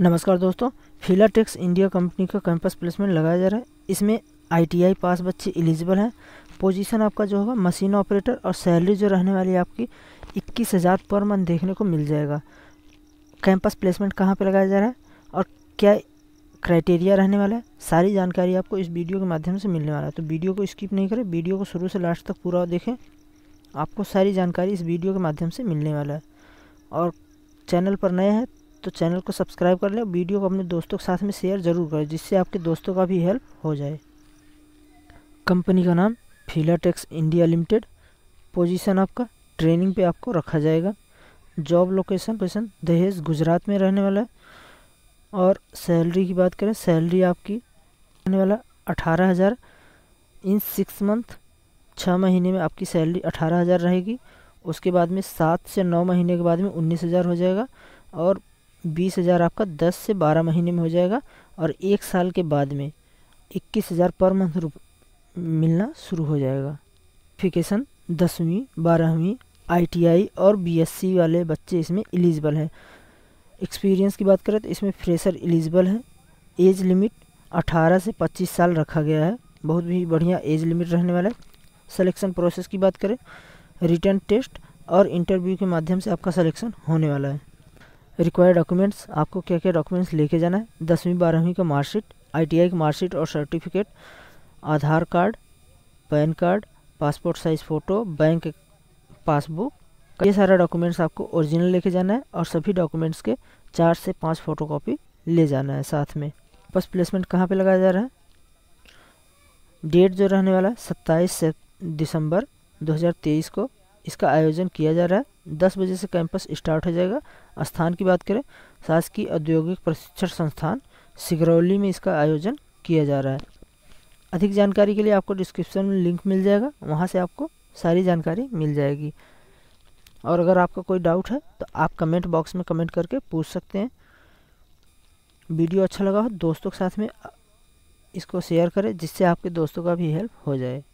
नमस्कार दोस्तों Filatex India company का कैंपस प्लेसमेंट लगाया जा रहा है इसमें आईटीआई पास बच्चे एलिजिबल हैं पोजीशन आपका जो होगा मशीन ऑपरेटर और सैलरी जो रहने वाली आपकी इक्कीस हज़ार पर मंथ देखने को मिल जाएगा कैंपस प्लेसमेंट कहाँ पर लगाया जा रहा है और क्या क्राइटेरिया रहने वाला है सारी जानकारी आपको इस वीडियो के माध्यम से मिलने वाला है तो वीडियो को स्किप नहीं करें वीडियो को शुरू से लास्ट तक पूरा देखें आपको सारी जानकारी इस वीडियो के माध्यम से मिलने वाला है और चैनल पर नए हैं तो चैनल को सब्सक्राइब कर लें वीडियो को अपने दोस्तों के साथ में शेयर ज़रूर करें जिससे आपके दोस्तों का भी हेल्प हो जाए कंपनी का नाम फिलाटेक्स इंडिया लिमिटेड पोजीशन आपका ट्रेनिंग पे आपको रखा जाएगा जॉब लोकेशन पोजिशन दहेज गुजरात में रहने वाला है और सैलरी की बात करें सैलरी आपकी रहने वाला अठारह हज़ार इन सिक्स मंथ छः महीने में आपकी सैलरी अठारह हज़ार रहेगी उसके बाद में सात से नौ महीने के बाद में उन्नीस हज़ार हो जाएगा और बीस हज़ार आपका दस से बारह महीने में हो जाएगा और एक साल के बाद में इक्कीस हज़ार पर मंथ मिलना शुरू हो जाएगा फिकेशन दसवीं बारहवीं आईटीआई और बीएससी वाले बच्चे इसमें एलिजिबल हैं एक्सपीरियंस की बात करें तो इसमें फ्रेशर एलिजिबल है एज लिमिट 18 से 25 साल रखा गया है बहुत भी बढ़िया एज लिमिट रहने वाला है सलेक्शन प्रोसेस की बात करें रिटर्न टेस्ट और इंटरव्यू के माध्यम से आपका सलेक्शन होने वाला है रिक्वायर्ड डॉक्यूमेंट्स आपको क्या क्या डॉक्यूमेंट्स लेके जाना है दसवीं बारहवीं का मार्कशीट आईटीआई का मार्कशीट और certificate Aadhaar card PAN card passport size photo bank passbook ये सारा डॉक्यूमेंट्स आपको ओरिजिनल लेके जाना है और सभी डॉक्यूमेंट्स के चार से पाँच फ़ोटो ले जाना है साथ में बस प्लेसमेंट कहाँ पर लगाया जा रहा है डेट जो रहने वाला है सत्ताईस दिसंबर 2023 को इसका आयोजन किया जा रहा है दस बजे से कैंपस स्टार्ट हो जाएगा स्थान की बात करें शासकीय औद्योगिक प्रशिक्षण संस्थान सिगरौली में इसका आयोजन किया जा रहा है अधिक जानकारी के लिए आपको डिस्क्रिप्शन में लिंक मिल जाएगा वहाँ से आपको सारी जानकारी मिल जाएगी और अगर आपका कोई डाउट है तो आप कमेंट बॉक्स में कमेंट करके पूछ सकते हैं वीडियो अच्छा लगा हो दोस्तों के साथ में इसको शेयर करें जिससे आपके दोस्तों का भी हेल्प हो जाए